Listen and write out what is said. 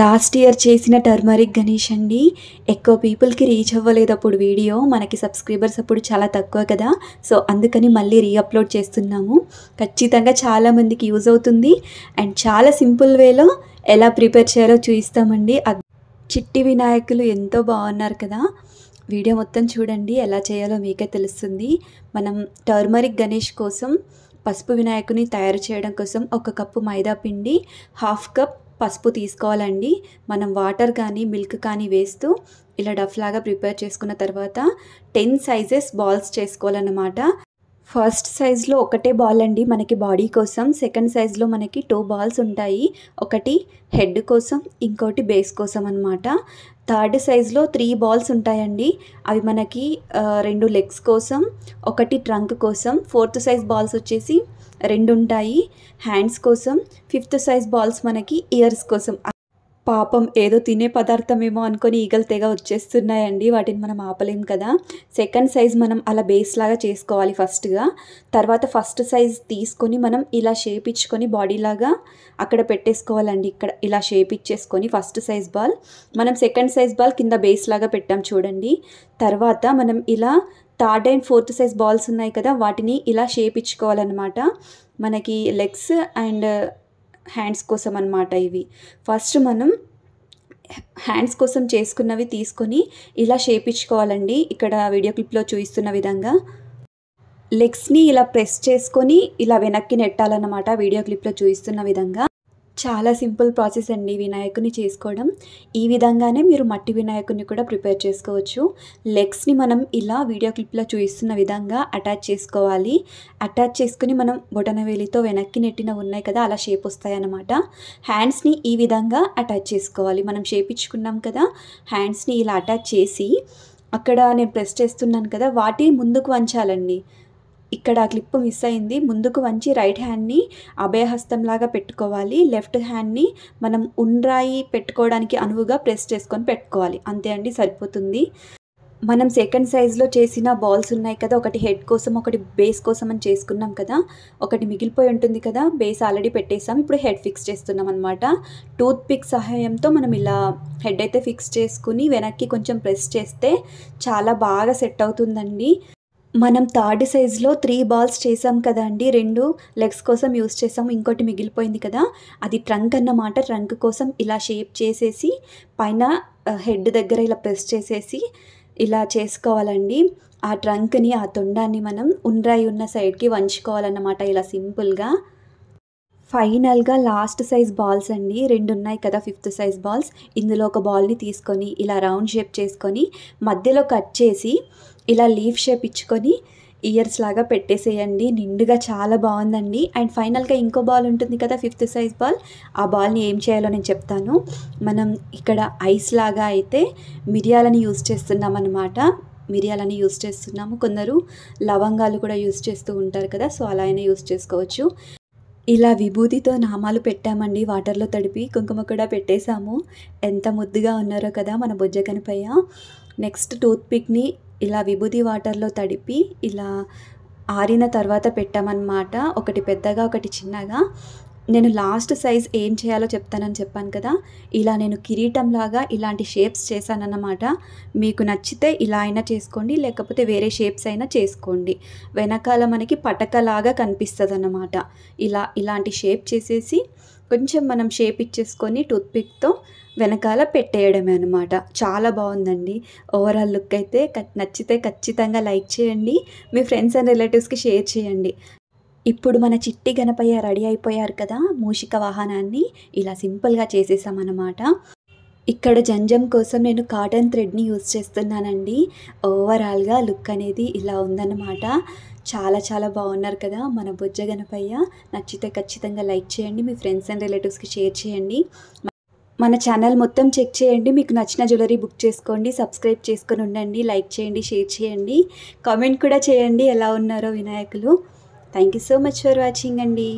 last year చేసిన turmeric Ganesh అండి ఎక్కువ పీపుల్కి రీచ్ అవ్వలేదు అప్పుడు వీడియో మనకి సబ్స్క్రైబర్స్ అప్పుడు చాలా తక్కువ కదా సో అందుకని మళ్ళీ రీఅప్లోడ్ చేస్తున్నాము ఖచ్చితంగా చాలామందికి యూజ్ అవుతుంది అండ్ చాలా సింపుల్ వేలో ఎలా ప్రిపేర్ చేయాలో చూపిస్తామండి చిట్టి వినాయకులు ఎంతో బాగున్నారు కదా వీడియో మొత్తం చూడండి ఎలా చేయాలో మీకే తెలుస్తుంది మనం టర్మరిక్ గణేష్ కోసం పసుపు వినాయకుని తయారు చేయడం కోసం ఒక కప్పు మైదా పిండి హాఫ్ కప్ పసుపు తీసుకోవాలండి మనం వాటర్ కానీ మిల్క్ కానీ వేస్తూ ఇలా డఫ్ లాగా ప్రిపేర్ చేసుకున్న తర్వాత టెన్ సైజెస్ బాల్స్ చేసుకోవాలన్నమాట ఫస్ట్ సైజ్లో ఒకటే బాల్ అండి మనకి బాడీ కోసం సెకండ్ సైజ్లో మనకి టూ బాల్స్ ఉంటాయి ఒకటి హెడ్ కోసం ఇంకోటి బేస్ కోసం అనమాట థర్డ్ సైజ్లో త్రీ బాల్స్ ఉంటాయండి అవి మనకి రెండు లెగ్స్ కోసం ఒకటి ట్రంక్ కోసం ఫోర్త్ సైజ్ బాల్స్ వచ్చేసి రెండు ఉంటాయి హ్యాండ్స్ కోసం ఫిఫ్త్ సైజ్ బాల్స్ మనకి ఇయర్స్ కోసం పాపం ఏదో తినే పదార్థమేమో అనుకొని ఈగలు తెగ వచ్చేస్తున్నాయండి వాటిని మనం ఆపలేం కదా సెకండ్ సైజ్ మనం అలా బేస్ లాగా చేసుకోవాలి ఫస్ట్గా తర్వాత ఫస్ట్ సైజ్ తీసుకొని మనం ఇలా షేప్ ఇచ్చుకొని బాడీలాగా అక్కడ పెట్టేసుకోవాలండి ఇక్కడ ఇలా షేప్ ఇచ్చేసుకొని ఫస్ట్ సైజ్ బాల్ మనం సెకండ్ సైజ్ బాల్ కింద బేస్ లాగా పెట్టాం చూడండి తర్వాత మనం ఇలా third and fourth size balls ఉన్నాయి కదా వాటిని ఇలా షేప్ ఇచ్చుకోవాలన్నమాట మనకి లెగ్స్ అండ్ హ్యాండ్స్ కోసం అనమాట ఇవి ఫస్ట్ మనం హ్యాండ్స్ కోసం చేసుకున్నవి తీసుకొని ఇలా చేపించుకోవాలండి ఇక్కడ వీడియో క్లిప్లో చూపిస్తున్న విధంగా లెగ్స్ని ఇలా ప్రెస్ చేసుకొని ఇలా వెనక్కి నెట్టాలన్నమాట వీడియో క్లిప్లో చూపిస్తున్న విధంగా చాలా సింపుల్ ప్రాసెస్ అండి వినాయకుని చేసుకోవడం ఈ విధంగానే మీరు మట్టి వినాయకుని కూడా ప్రిపేర్ చేసుకోవచ్చు లెగ్స్ని మనం ఇలా వీడియో క్లిప్లో చూపిస్తున్న విధంగా అటాచ్ చేసుకోవాలి అటాచ్ చేసుకుని మనం బొటనవేలితో వెనక్కి నెట్టిన ఉన్నాయి కదా అలా షేప్ వస్తాయన్నమాట హ్యాండ్స్ని ఈ విధంగా అటాచ్ చేసుకోవాలి మనం షేప్ ఇచ్చుకున్నాం కదా హ్యాండ్స్ని ఇలా అటాచ్ చేసి అక్కడ నేను ప్రెస్ చేస్తున్నాను కదా వాటిని ముందుకు వంచాలండి ఇక్కడ ఆ క్లిప్ మిస్ అయింది ముందుకు వంచి రైట్ హ్యాండ్ని అభయహస్తంలాగా పెట్టుకోవాలి లెఫ్ట్ హ్యాండ్ని మనం ఉండ్రాయి పెట్టుకోవడానికి అనువుగా ప్రెస్ చేసుకొని పెట్టుకోవాలి అంతే అండి సరిపోతుంది మనం సెకండ్ సైజ్లో చేసిన బాల్స్ ఉన్నాయి కదా ఒకటి హెడ్ కోసం ఒకటి బేస్ కోసం అని చేసుకున్నాం కదా ఒకటి మిగిలిపోయి ఉంటుంది కదా బేస్ ఆల్రెడీ పెట్టేసాం ఇప్పుడు హెడ్ ఫిక్స్ చేస్తున్నాం అనమాట టూత్ పిక్ సహాయంతో మనం ఇలా హెడ్ అయితే ఫిక్స్ చేసుకుని వెనక్కి కొంచెం ప్రెస్ చేస్తే చాలా బాగా సెట్ అవుతుందండి మనం థర్డ్ సైజులో త్రీ బాల్స్ చేసాం కదా అండి రెండు లెగ్స్ కోసం యూస్ చేసాము ఇంకోటి మిగిలిపోయింది కదా అది ట్రంక్ అన్నమాట ట్రంక్ కోసం ఇలా షేప్ చేసేసి పైన హెడ్ దగ్గర ఇలా ప్రెస్ చేసేసి ఇలా చేసుకోవాలండి ఆ ట్రంక్ని ఆ తొండాన్ని మనం ఉండ్రాయి ఉన్న సైడ్కి వంచుకోవాలన్నమాట ఇలా సింపుల్గా ఫైనల్గా లాస్ట్ సైజ్ బాల్స్ అండి రెండు ఉన్నాయి కదా ఫిఫ్త్ సైజ్ బాల్స్ ఇందులో ఒక బాల్ని తీసుకొని ఇలా రౌండ్ షేప్ చేసుకొని మధ్యలో కట్ చేసి ఇలా లీఫ్ షేప్ ఇచ్చుకొని ఇయర్స్ లాగా పెట్టేసేయండి నిండుగా చాలా బాగుందండి అండ్ ఫైనల్గా ఇంకో బాల్ ఉంటుంది కదా ఫిఫ్త్ సైజ్ బాల్ ఆ బాల్ని ఏం చేయాలో నేను చెప్తాను మనం ఇక్కడ ఐస్ లాగా అయితే మిరియాలని యూజ్ చేస్తున్నాం అనమాట మిరియాలని యూజ్ చేస్తున్నాము కొందరు లవంగాలు కూడా యూజ్ చేస్తూ ఉంటారు కదా సో అలా అయినా యూజ్ చేసుకోవచ్చు ఇలా విభూతితో నామాలు పెట్టామండి వాటర్లో తడిపి కుంకుమ కూడా పెట్టేశాము ఎంత ముద్దుగా ఉన్నారో కదా మన బొజ్జ కనిపయ్య నెక్స్ట్ టూత్పిక్ని ఇలా విభూది వాటర్లో తడిపి ఇలా ఆరిన తర్వాత పెట్టామన్నమాట ఒకటి పెద్దగా ఒకటి చిన్నగా నేను లాస్ట్ సైజ్ ఏం చేయాలో చెప్తానని చెప్పాను కదా ఇలా నేను కిరీటం లాగా ఇలాంటి షేప్స్ చేశానన్నమాట మీకు నచ్చితే ఇలా అయినా చేసుకోండి లేకపోతే వేరే షేప్స్ అయినా చేసుకోండి వెనకాల మనకి పటకలాగా కనిపిస్తుంది అన్నమాట ఇలా ఇలాంటి షేప్ చేసేసి కొంచెం మనం షేప్ ఇచ్చేసుకొని టూత్పిక్తో వెనకాల పెట్టేయడమే అనమాట చాలా బాగుందండి ఓవరాల్ లుక్ అయితే నచ్చితే ఖచ్చితంగా లైక్ చేయండి మీ ఫ్రెండ్స్ అండ్ రిలేటివ్స్కి షేర్ చేయండి ఇప్పుడు మన చిట్టి గణపయ్య రెడీ అయిపోయారు కదా మూషిక వాహనాన్ని ఇలా సింపుల్గా చేసేసామన్నమాట ఇక్కడ జంజం కోసం నేను కాటన్ థ్రెడ్ని యూజ్ చేస్తున్నానండి ఓవరాల్గా లుక్ అనేది ఇలా ఉందన్నమాట చాలా చాలా బాగున్నారు కదా మన బుజ్జ గణపయ్య నచ్చితే ఖచ్చితంగా లైక్ చేయండి మీ ఫ్రెండ్స్ అండ్ రిలేటివ్స్కి షేర్ చేయండి మన ఛానల్ మొత్తం చెక్ చేయండి మీకు నచ్చిన జ్యువెలరీ బుక్ చేసుకోండి సబ్స్క్రైబ్ చేసుకొని ఉండండి లైక్ చేయండి షేర్ చేయండి కామెంట్ కూడా చేయండి ఎలా ఉన్నారో వినాయకులు thank you so much for watching అండి